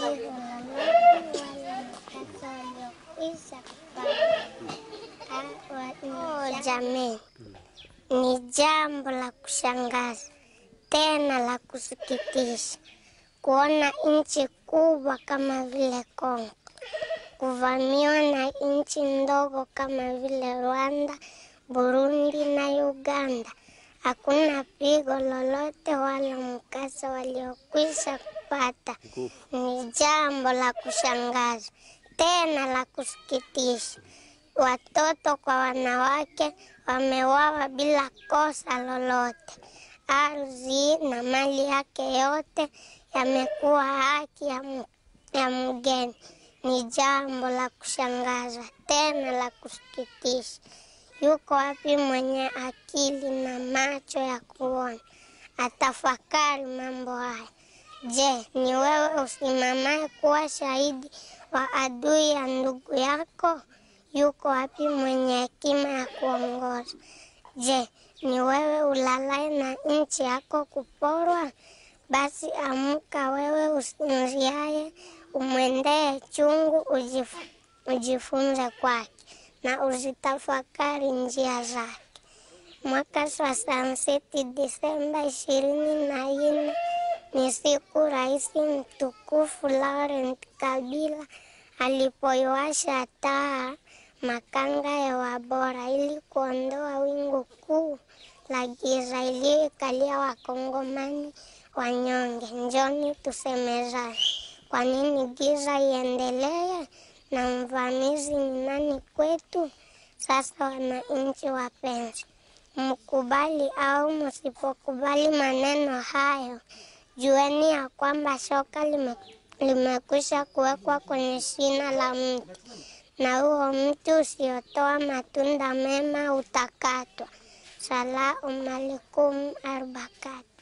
Oh, ni jambo la kushangaza tena la kusikitisha kuona nchi kubwa kama vile Kongo kuvamiwa na nchi ndogo kama vile Rwanda, Burundi na Uganda hakuna pigo lolote wala mkasa waliokwisha kupata. Ni jambo la kushangaza tena la kusikitisha. Watoto kwa wanawake wamewawa bila kosa lolote. Ardhi na mali yake yote yamekuwa haki ya, ya mgeni. Ni jambo la kushangaza tena la kusikitisha. Yuko wapi mwenye akili? macho ya kuona, atafakari mambo haya. Je, ni wewe usimamaye kuwa shahidi wa adui ya ndugu yako? Yuko wapi mwenye hekima ya kuongoza? Je, ni wewe ulalaye na nchi yako kuporwa? Basi amka wewe usinziaye, umwendee chungu, ujifunze kwake na uzitafakari njia zake mwaka wa mseti Disemba ishirini na nne ni siku Rais mtukufu Laurent Kabila alipoiwasha taa Makanga ya Wabora ili kuondoa wingu kuu la giza iliyoikalia Wakongomani wanyonge. Njoni tusemezane, kwa nini giza iendelee na mvamizi ni nani kwetu? Sasa wananchi wapenzi mkubali au msipokubali maneno hayo, jueni ya kwamba shoka limekwisha kuwekwa kwenye shina la mti, na huo mti usiotoa matunda mema utakatwa. Salamu alaikum arbakati